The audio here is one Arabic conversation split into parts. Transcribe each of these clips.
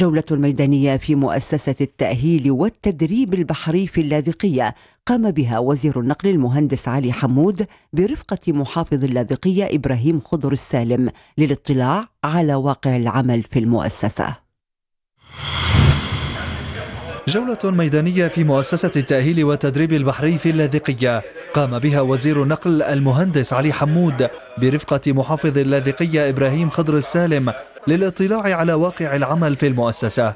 جولة ميدانية في مؤسسة التأهيل والتدريب البحري في اللاذقية قام بها وزير النقل المهندس علي حمود برفقة محافظ اللاذقية إبراهيم خضر السالم للاطلاع على واقع العمل في المؤسسة جولة ميدانية في مؤسسة التأهيل والتدريب البحري في اللاذقية قام بها وزير النقل المهندس علي حمود برفقة محافظ اللاذقية إبراهيم خضر السالم للاطلاع على واقع العمل في المؤسسة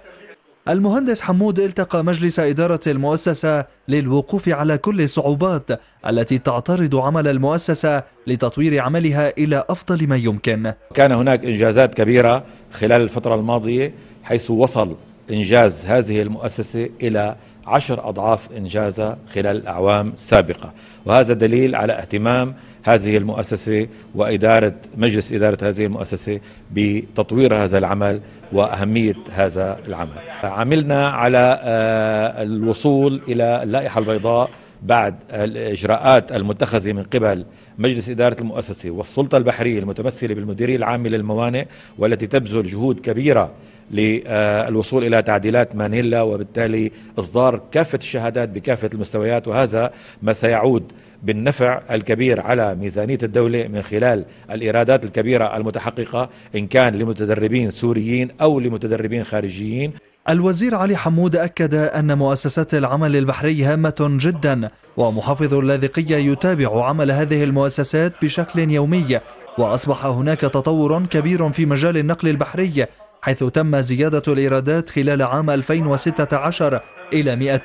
المهندس حمود التقى مجلس إدارة المؤسسة للوقوف على كل الصعوبات التي تعترض عمل المؤسسة لتطوير عملها إلى أفضل ما يمكن كان هناك إنجازات كبيرة خلال الفترة الماضية حيث وصل إنجاز هذه المؤسسة إلى عشر أضعاف إنجازها خلال الأعوام السابقة وهذا دليل على اهتمام هذه المؤسسة وإدارة مجلس إدارة هذه المؤسسة بتطوير هذا العمل وأهمية هذا العمل عملنا على آه، الوصول إلى اللائحة البيضاء بعد الإجراءات المتخذة من قبل مجلس إدارة المؤسسة والسلطة البحرية المتمثلة بالمديرية العامة للموانئ والتي تبذل جهود كبيرة للوصول الى تعديلات مانيلا وبالتالي اصدار كافه الشهادات بكافه المستويات وهذا ما سيعود بالنفع الكبير على ميزانيه الدوله من خلال الايرادات الكبيره المتحققه ان كان لمتدربين سوريين او لمتدربين خارجيين الوزير علي حمود أكد أن مؤسسات العمل البحري هامة جدا ومحافظ اللاذقية يتابع عمل هذه المؤسسات بشكل يومي وأصبح هناك تطور كبير في مجال النقل البحري حيث تم زيادة الإيرادات خلال عام 2016 إلى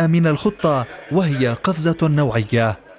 200% من الخطة وهي قفزة نوعية